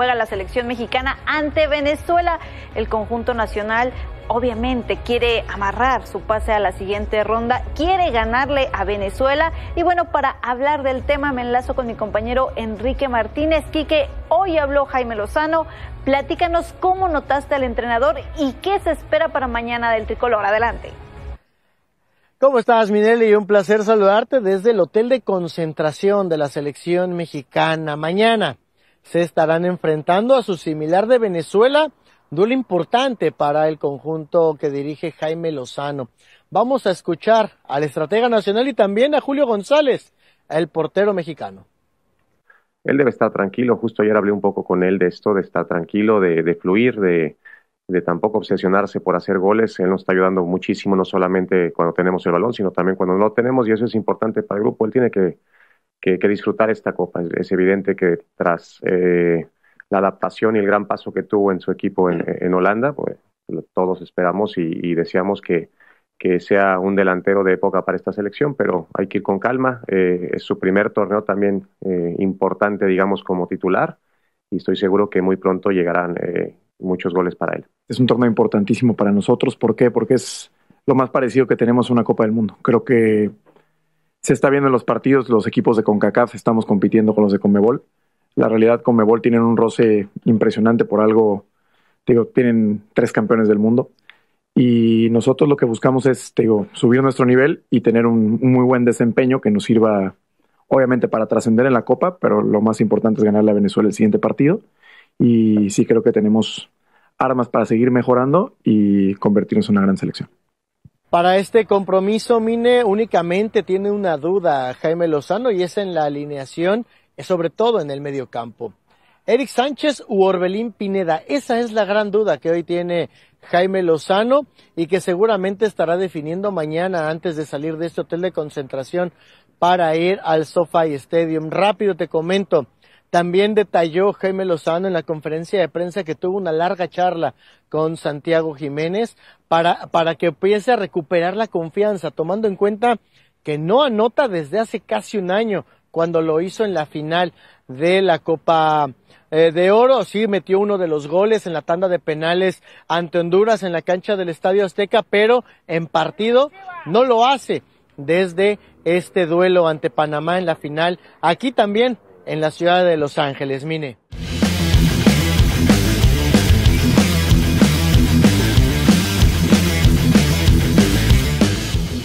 juega la selección mexicana ante Venezuela. El conjunto nacional obviamente quiere amarrar su pase a la siguiente ronda, quiere ganarle a Venezuela. Y bueno, para hablar del tema me enlazo con mi compañero Enrique Martínez. Quique, hoy habló Jaime Lozano. Platícanos cómo notaste al entrenador y qué se espera para mañana del tricolor. Adelante. ¿Cómo estás, Minelli? Un placer saludarte desde el Hotel de Concentración de la Selección Mexicana. Mañana se estarán enfrentando a su similar de Venezuela, duelo importante para el conjunto que dirige Jaime Lozano. Vamos a escuchar al estratega nacional y también a Julio González, el portero mexicano. Él debe estar tranquilo, justo ayer hablé un poco con él de esto, de estar tranquilo, de, de fluir, de, de tampoco obsesionarse por hacer goles. Él nos está ayudando muchísimo, no solamente cuando tenemos el balón, sino también cuando no lo tenemos, y eso es importante para el grupo. Él tiene que que, disfrutar esta Copa. Es, evidente que tras eh, la adaptación y el gran paso que tuvo en su equipo en, Holanda, pues todos esperamos y, deseamos que, sea un delantero de época para esta selección, pero hay que ir con calma. Eh, es su primer torneo también eh, importante, digamos, como titular y estoy seguro que muy pronto llegarán muchos goles para él. Es un torneo importantísimo para nosotros. ¿Por qué? Porque es lo más parecido que tenemos a una Copa del Mundo. Creo que se está viendo en los partidos, los equipos de CONCACAF estamos compitiendo con los de CONMEBOL. La realidad, CONMEBOL tienen un roce impresionante por algo, digo, tienen tres campeones del mundo. Y nosotros lo que buscamos es, digo, subir nuestro nivel y tener un muy buen desempeño que nos sirva, obviamente, para trascender en la Copa, pero lo más importante es ganarle a Venezuela el siguiente partido. Y sí creo que tenemos armas para seguir mejorando y convertirnos en una gran selección. Para este compromiso, Mine, únicamente tiene una duda Jaime Lozano y es en la alineación, eh, sobre todo en el medio campo. Eric Sánchez u Orbelín Pineda, esa es la gran duda que hoy tiene Jaime Lozano y que seguramente estará definiendo mañana antes de salir de este hotel de concentración para ir al SoFi Stadium. Rápido te comento, también detalló Jaime Lozano en la conferencia de prensa que tuvo una larga charla con Santiago Jiménez para, para que empiece a recuperar la confianza, tomando en cuenta que no anota desde hace casi un año cuando lo hizo en la final de la Copa eh, de Oro. Sí, metió uno de los goles en la tanda de penales ante Honduras en la cancha del Estadio Azteca, pero en partido no lo hace desde este duelo ante Panamá en la final. Aquí también en la ciudad de Los Ángeles. Mine.